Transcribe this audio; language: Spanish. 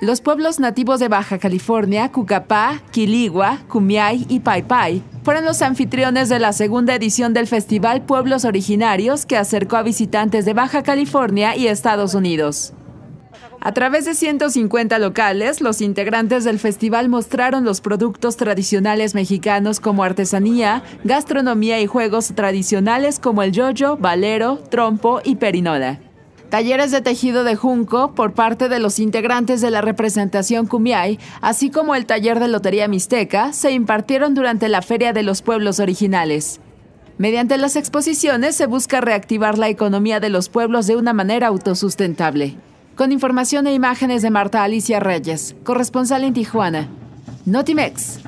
Los pueblos nativos de Baja California, Cucapá, Quiligua, Cumiay y Paipai fueron los anfitriones de la segunda edición del Festival Pueblos Originarios que acercó a visitantes de Baja California y Estados Unidos. A través de 150 locales, los integrantes del festival mostraron los productos tradicionales mexicanos como artesanía, gastronomía y juegos tradicionales como el yoyo, valero, trompo y perinola. Talleres de tejido de junco por parte de los integrantes de la representación Cumiay, así como el taller de lotería mixteca, se impartieron durante la Feria de los Pueblos Originales. Mediante las exposiciones se busca reactivar la economía de los pueblos de una manera autosustentable. Con información e imágenes de Marta Alicia Reyes, corresponsal en Tijuana. Notimex.